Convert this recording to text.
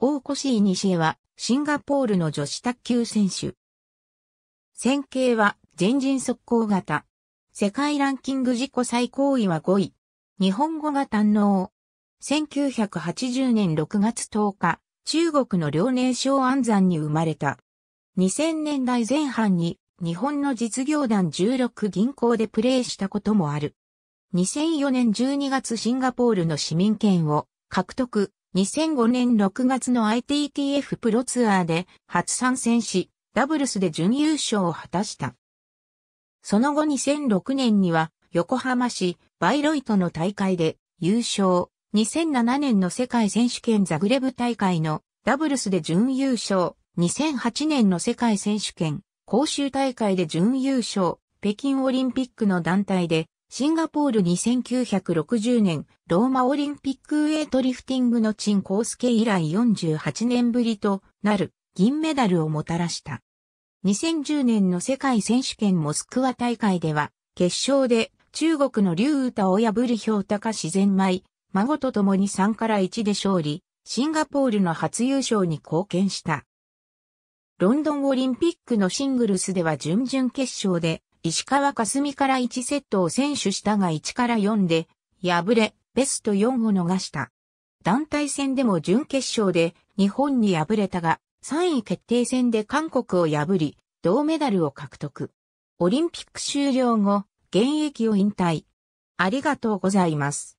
大越西には、シンガポールの女子卓球選手。戦型は、前人速攻型。世界ランキング自己最高位は5位。日本語が堪能。1980年6月10日、中国の遼寧省安山に生まれた。2000年代前半に、日本の実業団16銀行でプレーしたこともある。2004年12月シンガポールの市民権を獲得。2005年6月の ITTF プロツアーで初参戦し、ダブルスで準優勝を果たした。その後2006年には横浜市バイロイトの大会で優勝。2007年の世界選手権ザグレブ大会のダブルスで準優勝。2008年の世界選手権公衆大会で準優勝。北京オリンピックの団体でシンガポールに9 6 0年、ローマオリンピックウェイトリフティングの陳康介以来48年ぶりとなる銀メダルをもたらした。2010年の世界選手権モスクワ大会では、決勝で中国の劉雨太を破り氷高自然米、孫と共に3から1で勝利、シンガポールの初優勝に貢献した。ロンドンオリンピックのシングルスでは準々決勝で石川すみから1セットを選手したが1から4で、敗れ、ベスト4を逃した。団体戦でも準決勝で日本に敗れたが、3位決定戦で韓国を破り、銅メダルを獲得。オリンピック終了後、現役を引退。ありがとうございます。